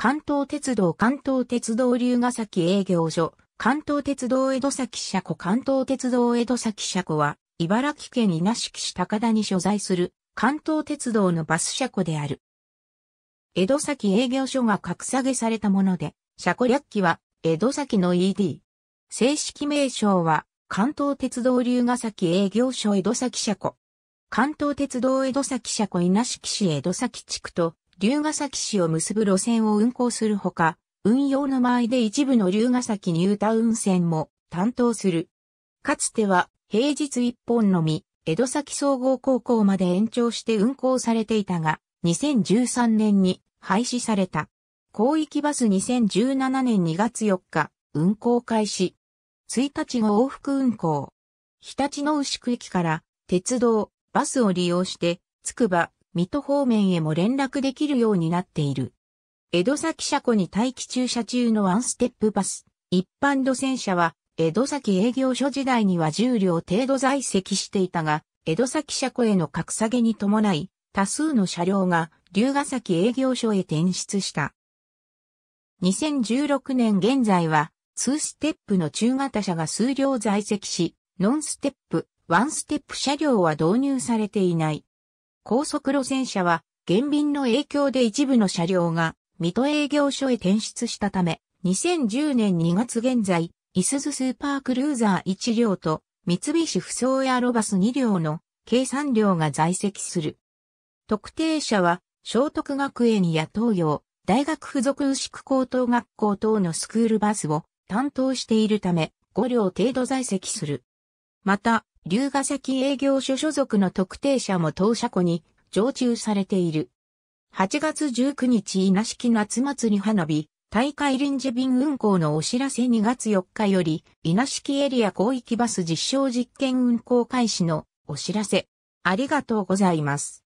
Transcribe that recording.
関東鉄道関東鉄道龍ヶ崎営業所、関東鉄道江戸崎車庫関東鉄道江戸崎車庫は、茨城県稲敷市高田に所在する関東鉄道のバス車庫である。江戸崎営業所が格下げされたもので、車庫略記は江戸崎の ED。正式名称は関東鉄道龍ヶ崎営業所江戸崎車庫。関東鉄道江戸崎車庫稲敷市江戸崎地区と龍ヶ崎市を結ぶ路線を運行するほか、運用の前で一部の龍ヶ崎ニュータウン線も担当する。かつては平日一本のみ、江戸崎総合高校まで延長して運行されていたが、2013年に廃止された。広域バス2017年2月4日、運行開始。1日後往復運行。日立の牛久駅から、鉄道、バスを利用して、つくば、水戸方面へも連絡できるようになっている。江戸崎車庫に待機駐車中のワンステップバス。一般路線車は、江戸崎営業所時代には10両程度在籍していたが、江戸崎車庫への格下げに伴い、多数の車両が龍ヶ崎営業所へ転出した。2016年現在は、2ステップの中型車が数両在籍し、ノンステップ、ワンステップ車両は導入されていない。高速路線車は、減便の影響で一部の車両が、水戸営業所へ転出したため、2010年2月現在、イスズスーパークルーザー1両と、三菱不走やロバス2両の、計3両が在籍する。特定車は、聖徳学園や東洋、大学附属牛久高等学校等のスクールバスを担当しているため、5両程度在籍する。また、龍ヶ崎営業所所属の特定者も当社庫に常駐されている。8月19日稲敷夏祭り花火、大会臨時便運行のお知らせ2月4日より、稲敷エリア広域バス実証実験運行開始のお知らせ。ありがとうございます。